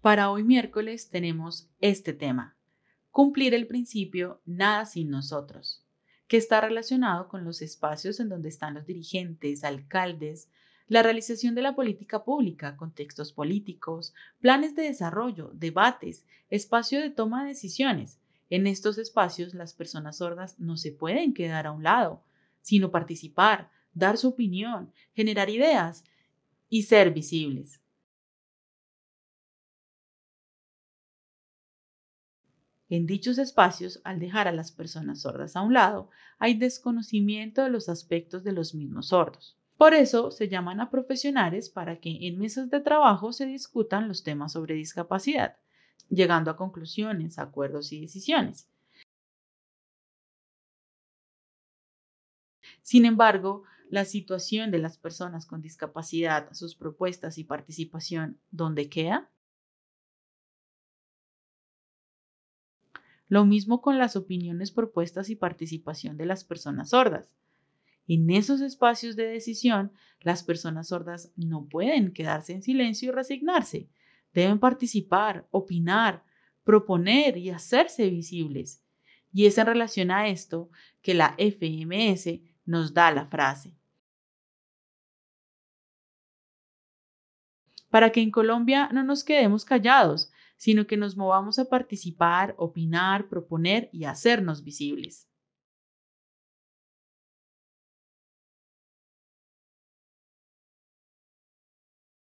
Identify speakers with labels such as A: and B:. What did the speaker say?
A: Para
B: hoy miércoles tenemos este tema, cumplir el principio nada sin nosotros, que está relacionado con los espacios en donde están los dirigentes, alcaldes, la realización de la política pública, contextos políticos, planes de desarrollo, debates, espacio de toma de decisiones. En estos espacios las personas sordas no se pueden quedar a un lado, sino participar, dar su opinión, generar ideas y ser visibles. En dichos espacios, al dejar a las personas sordas a un lado, hay desconocimiento de los aspectos de los mismos sordos. Por eso se llaman a profesionales para que en mesas de trabajo se discutan los temas sobre discapacidad, llegando a conclusiones, acuerdos y decisiones. Sin embargo, la situación de las personas con discapacidad, sus propuestas y participación, ¿dónde queda? Lo mismo con las opiniones propuestas y participación de las personas sordas. En esos espacios de decisión, las personas sordas no pueden quedarse en silencio y resignarse. Deben participar, opinar, proponer y hacerse visibles. Y es en relación a esto que la FMS nos da la frase. Para que en Colombia no nos quedemos callados sino que nos movamos a participar, opinar, proponer y hacernos visibles.